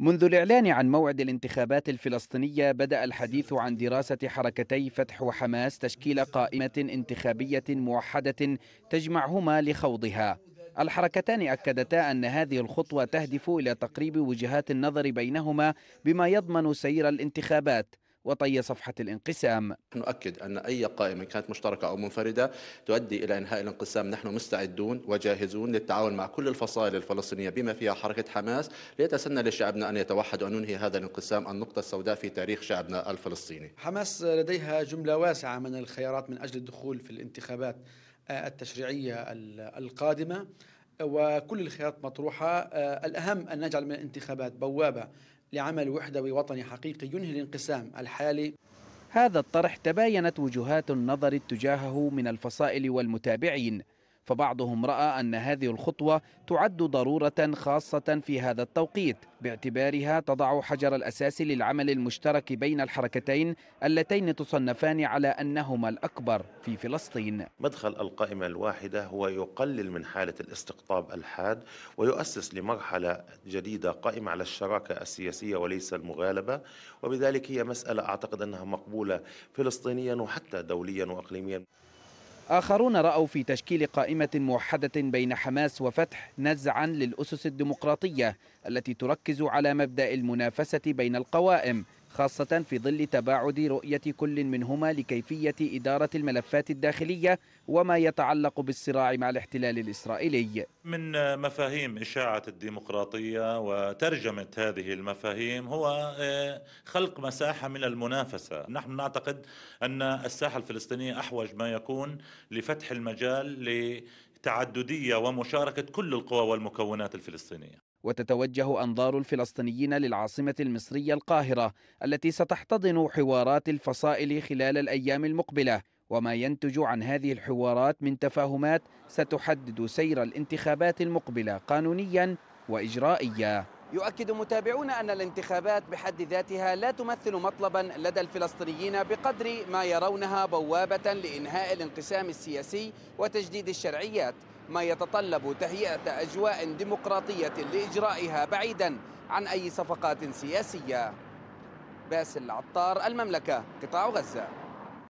منذ الإعلان عن موعد الانتخابات الفلسطينية بدأ الحديث عن دراسة حركتي فتح وحماس تشكيل قائمة انتخابية موحدة تجمعهما لخوضها الحركتان أكدتا أن هذه الخطوة تهدف إلى تقريب وجهات النظر بينهما بما يضمن سير الانتخابات وطي صفحة الانقسام نؤكد أن أي قائمة كانت مشتركة أو منفردة تؤدي إلى إنهاء الانقسام نحن مستعدون وجاهزون للتعاون مع كل الفصائل الفلسطينية بما فيها حركة حماس ليتسنى لشعبنا أن يتوحد وأن ننهي هذا الانقسام النقطة السوداء في تاريخ شعبنا الفلسطيني حماس لديها جملة واسعة من الخيارات من أجل الدخول في الانتخابات التشريعية القادمة وكل الخيارات مطروحة آه، الأهم أن نجعل من الانتخابات بوابة لعمل وحدوي وطني حقيقي ينهي الانقسام الحالي هذا الطرح تباينت وجهات النظر اتجاهه من الفصائل والمتابعين فبعضهم رأى أن هذه الخطوة تعد ضرورة خاصة في هذا التوقيت باعتبارها تضع حجر الأساس للعمل المشترك بين الحركتين اللتين تصنفان على أنهما الأكبر في فلسطين مدخل القائمة الواحدة هو يقلل من حالة الاستقطاب الحاد ويؤسس لمرحلة جديدة قائمة على الشراكة السياسية وليس المغالبة وبذلك هي مسألة أعتقد أنها مقبولة فلسطينيا وحتى دوليا وإقليميا آخرون رأوا في تشكيل قائمة موحدة بين حماس وفتح نزعا للأسس الديمقراطية التي تركز على مبدأ المنافسة بين القوائم خاصة في ظل تباعد رؤية كل منهما لكيفية إدارة الملفات الداخلية وما يتعلق بالصراع مع الاحتلال الإسرائيلي من مفاهيم إشاعة الديمقراطية وترجمة هذه المفاهيم هو آه، خلق مساحة من المنافسة نحن نعتقد أن الساحة الفلسطينية أحوج ما يكون لفتح المجال تعددية ومشاركة كل القوى والمكونات الفلسطينية وتتوجه أنظار الفلسطينيين للعاصمة المصرية القاهرة التي ستحتضن حوارات الفصائل خلال الأيام المقبلة وما ينتج عن هذه الحوارات من تفاهمات ستحدد سير الانتخابات المقبلة قانونيا وإجرائيا يؤكد متابعون أن الانتخابات بحد ذاتها لا تمثل مطلبا لدى الفلسطينيين بقدر ما يرونها بوابة لإنهاء الانقسام السياسي وتجديد الشرعيات ما يتطلب تهيئة أجواء ديمقراطية لإجرائها بعيدا عن أي صفقات سياسية باسل عطار المملكة قطاع غزة